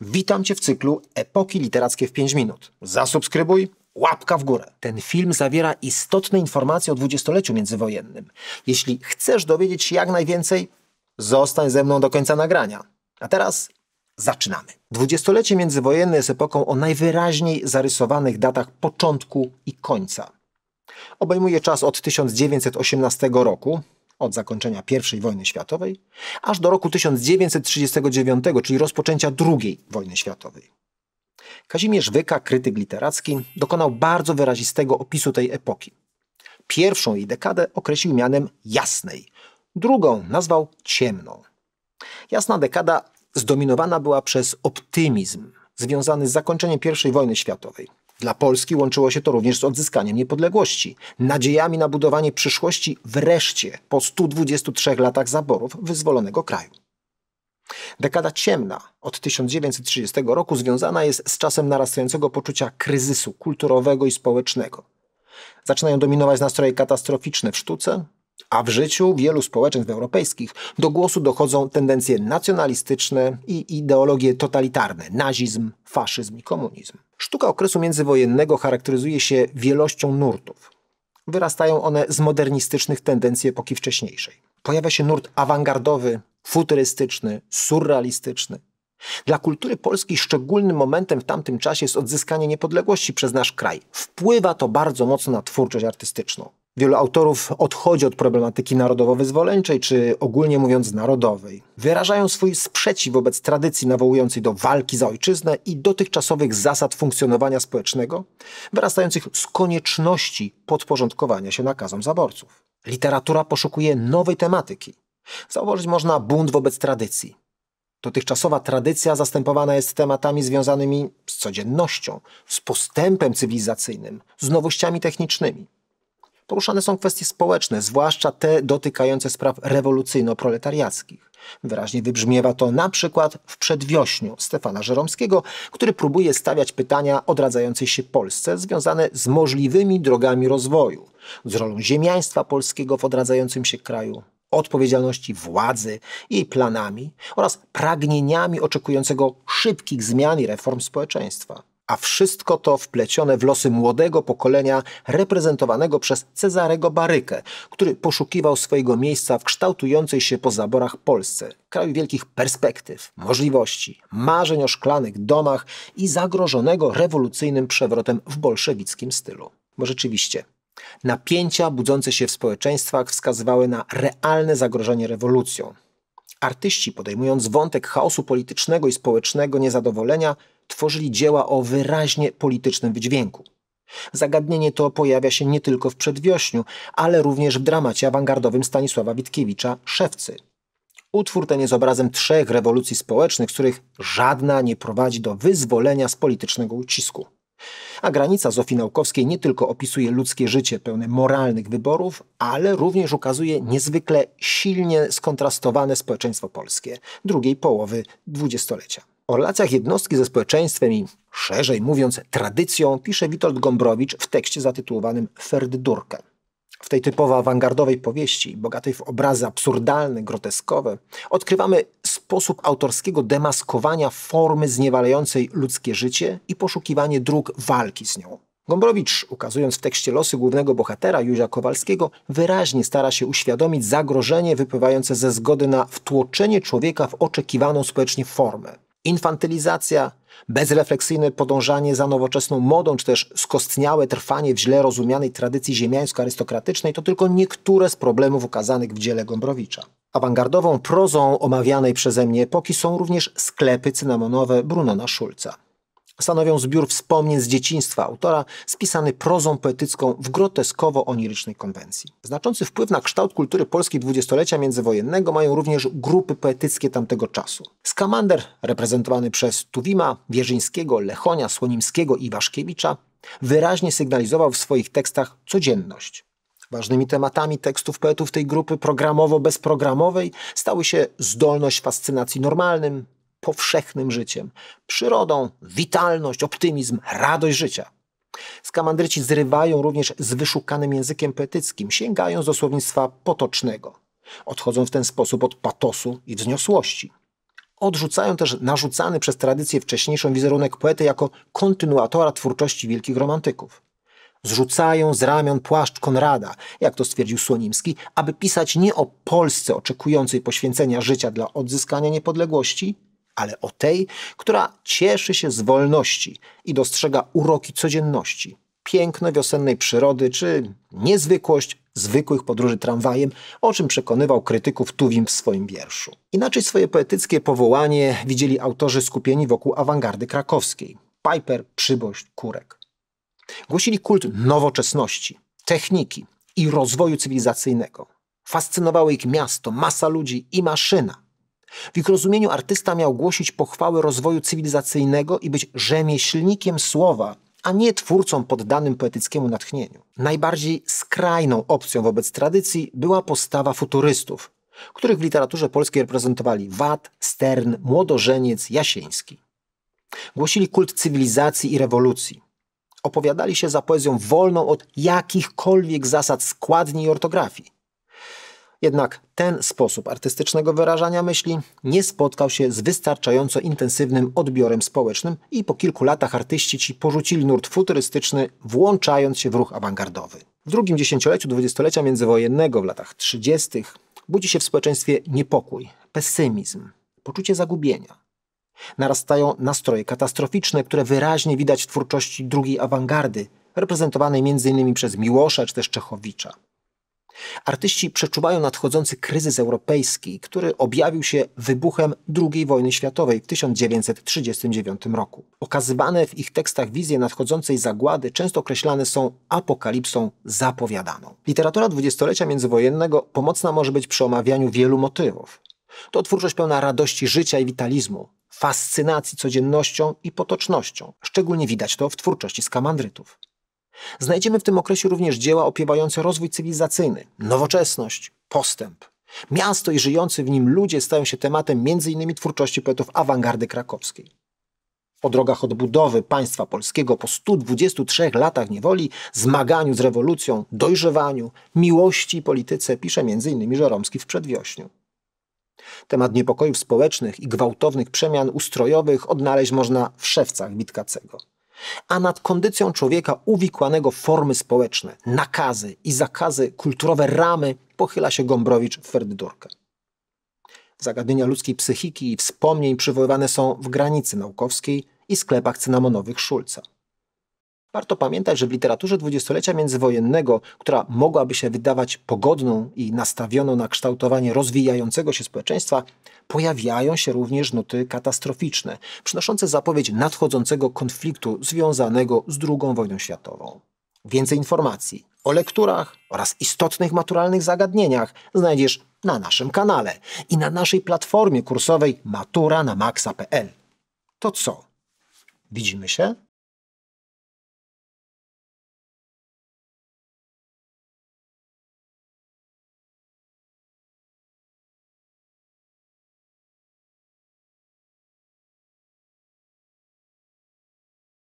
Witam Cię w cyklu Epoki Literackie w 5 minut. Zasubskrybuj, łapka w górę. Ten film zawiera istotne informacje o dwudziestoleciu międzywojennym. Jeśli chcesz dowiedzieć się jak najwięcej, zostań ze mną do końca nagrania. A teraz zaczynamy. Dwudziestolecie międzywojenne jest epoką o najwyraźniej zarysowanych datach początku i końca. Obejmuje czas od 1918 roku, od zakończenia I wojny światowej aż do roku 1939, czyli rozpoczęcia II wojny światowej. Kazimierz Wyka, krytyk literacki, dokonał bardzo wyrazistego opisu tej epoki. Pierwszą jej dekadę określił mianem jasnej, drugą nazwał ciemną. Jasna dekada zdominowana była przez optymizm związany z zakończeniem I wojny światowej dla Polski łączyło się to również z odzyskaniem niepodległości, nadziejami na budowanie przyszłości wreszcie po 123 latach zaborów wyzwolonego kraju. Dekada ciemna od 1930 roku związana jest z czasem narastającego poczucia kryzysu kulturowego i społecznego. Zaczynają dominować nastroje katastroficzne w sztuce, a w życiu wielu społeczeństw europejskich do głosu dochodzą tendencje nacjonalistyczne i ideologie totalitarne nazizm, faszyzm i komunizm. Sztuka okresu międzywojennego charakteryzuje się wielością nurtów. Wyrastają one z modernistycznych tendencji epoki wcześniejszej. Pojawia się nurt awangardowy, futurystyczny, surrealistyczny, dla kultury polskiej szczególnym momentem w tamtym czasie jest odzyskanie niepodległości przez nasz kraj. Wpływa to bardzo mocno na twórczość artystyczną. Wielu autorów odchodzi od problematyki narodowo-wyzwoleńczej, czy ogólnie mówiąc narodowej. Wyrażają swój sprzeciw wobec tradycji nawołującej do walki za ojczyznę i dotychczasowych zasad funkcjonowania społecznego, wyrastających z konieczności podporządkowania się nakazom zaborców. Literatura poszukuje nowej tematyki. Założyć można bunt wobec tradycji, Dotychczasowa tradycja zastępowana jest tematami związanymi z codziennością, z postępem cywilizacyjnym, z nowościami technicznymi. Poruszane są kwestie społeczne, zwłaszcza te dotykające spraw rewolucyjno-proletariackich. Wyraźnie wybrzmiewa to na przykład w przedwiośniu Stefana Żeromskiego, który próbuje stawiać pytania odradzającej się Polsce związane z możliwymi drogami rozwoju, z rolą ziemiaństwa polskiego w odradzającym się kraju, odpowiedzialności władzy i planami oraz pragnieniami oczekującego szybkich zmian i reform społeczeństwa. A wszystko to wplecione w losy młodego pokolenia reprezentowanego przez Cezarego Barykę, który poszukiwał swojego miejsca w kształtującej się po zaborach Polsce, kraju wielkich perspektyw, możliwości, marzeń o szklanych domach i zagrożonego rewolucyjnym przewrotem w bolszewickim stylu. Bo rzeczywiście, Napięcia budzące się w społeczeństwach wskazywały na realne zagrożenie rewolucją. Artyści, podejmując wątek chaosu politycznego i społecznego niezadowolenia, tworzyli dzieła o wyraźnie politycznym wydźwięku. Zagadnienie to pojawia się nie tylko w przedwiośniu, ale również w dramacie awangardowym Stanisława Witkiewicza Szewcy. Utwór ten jest obrazem trzech rewolucji społecznych, z których żadna nie prowadzi do wyzwolenia z politycznego ucisku. A granica Zofii Naukowskiej nie tylko opisuje ludzkie życie pełne moralnych wyborów, ale również ukazuje niezwykle silnie skontrastowane społeczeństwo polskie drugiej połowy dwudziestolecia. O relacjach jednostki ze społeczeństwem i, szerzej mówiąc, tradycją pisze Witold Gombrowicz w tekście zatytułowanym Ferdydurka. W tej typowo awangardowej powieści, bogatej w obrazy absurdalne, groteskowe, odkrywamy sposób autorskiego demaskowania formy zniewalającej ludzkie życie i poszukiwanie dróg walki z nią. Gombrowicz, ukazując w tekście losy głównego bohatera Józia Kowalskiego, wyraźnie stara się uświadomić zagrożenie wypływające ze zgody na wtłoczenie człowieka w oczekiwaną społecznie formę infantylizacja, bezrefleksyjne podążanie za nowoczesną modą, czy też skostniałe trwanie w źle rozumianej tradycji ziemiańsko-arystokratycznej to tylko niektóre z problemów ukazanych w dziele Gombrowicza. Awangardową prozą omawianej przeze mnie epoki są również sklepy cynamonowe Brunona Schulza stanowią zbiór wspomnień z dzieciństwa autora, spisany prozą poetycką w groteskowo-onirycznej konwencji. Znaczący wpływ na kształt kultury polskiej dwudziestolecia międzywojennego mają również grupy poetyckie tamtego czasu. Skamander, reprezentowany przez Tuwima, Wierzyńskiego, Lechonia, Słonimskiego i Waszkiewicza, wyraźnie sygnalizował w swoich tekstach codzienność. Ważnymi tematami tekstów poetów tej grupy programowo-bezprogramowej stały się zdolność fascynacji normalnym, powszechnym życiem. Przyrodą, witalność, optymizm, radość życia. Skamandryci zrywają również z wyszukanym językiem poetyckim, sięgając do słownictwa potocznego. Odchodzą w ten sposób od patosu i wzniosłości. Odrzucają też narzucany przez tradycję wcześniejszą wizerunek poety jako kontynuatora twórczości wielkich romantyków. Zrzucają z ramion płaszcz Konrada, jak to stwierdził Słonimski, aby pisać nie o Polsce oczekującej poświęcenia życia dla odzyskania niepodległości, ale o tej, która cieszy się z wolności i dostrzega uroki codzienności, piękno wiosennej przyrody czy niezwykłość zwykłych podróży tramwajem, o czym przekonywał krytyków Tuwim w swoim wierszu. Inaczej swoje poetyckie powołanie widzieli autorzy skupieni wokół awangardy krakowskiej. Piper, Przybość, Kurek. Głosili kult nowoczesności, techniki i rozwoju cywilizacyjnego. Fascynowało ich miasto, masa ludzi i maszyna. W ich rozumieniu artysta miał głosić pochwały rozwoju cywilizacyjnego i być rzemieślnikiem słowa, a nie twórcą poddanym poetyckiemu natchnieniu. Najbardziej skrajną opcją wobec tradycji była postawa futurystów, których w literaturze polskiej reprezentowali Wat, Stern, Młodożeniec, Jasieński. Głosili kult cywilizacji i rewolucji. Opowiadali się za poezją wolną od jakichkolwiek zasad składni i ortografii. Jednak ten sposób artystycznego wyrażania myśli nie spotkał się z wystarczająco intensywnym odbiorem społecznym i po kilku latach artyści ci porzucili nurt futurystyczny, włączając się w ruch awangardowy. W drugim dziesięcioleciu dwudziestolecia międzywojennego w latach 30. budzi się w społeczeństwie niepokój, pesymizm, poczucie zagubienia. Narastają nastroje katastroficzne, które wyraźnie widać w twórczości drugiej awangardy, reprezentowanej m.in. przez Miłosza czy też Czechowicza. Artyści przeczuwają nadchodzący kryzys europejski, który objawił się wybuchem II wojny światowej w 1939 roku. Okazywane w ich tekstach wizje nadchodzącej zagłady często określane są apokalipsą zapowiadaną. Literatura dwudziestolecia międzywojennego pomocna może być przy omawianiu wielu motywów. To twórczość pełna radości życia i witalizmu, fascynacji codziennością i potocznością. Szczególnie widać to w twórczości skamandrytów. Znajdziemy w tym okresie również dzieła opiewające rozwój cywilizacyjny, nowoczesność, postęp. Miasto i żyjący w nim ludzie stają się tematem m.in. twórczości poetów awangardy krakowskiej. O drogach odbudowy państwa polskiego po 123 latach niewoli, zmaganiu z rewolucją, dojrzewaniu, miłości i polityce pisze m.in. Żeromski w przedwiośniu. Temat niepokojów społecznych i gwałtownych przemian ustrojowych odnaleźć można w szewcach Witkacego a nad kondycją człowieka uwikłanego w formy społeczne, nakazy i zakazy, kulturowe ramy pochyla się Gombrowicz w Ferdydurkę. Zagadnienia ludzkiej psychiki i wspomnień przywoływane są w granicy naukowskiej i sklepach cynamonowych Szulca. Warto pamiętać, że w literaturze dwudziestolecia międzywojennego, która mogłaby się wydawać pogodną i nastawioną na kształtowanie rozwijającego się społeczeństwa, pojawiają się również nuty katastroficzne, przynoszące zapowiedź nadchodzącego konfliktu związanego z II wojną światową. Więcej informacji o lekturach oraz istotnych maturalnych zagadnieniach znajdziesz na naszym kanale i na naszej platformie kursowej matura na maxa.pl. To co? Widzimy się?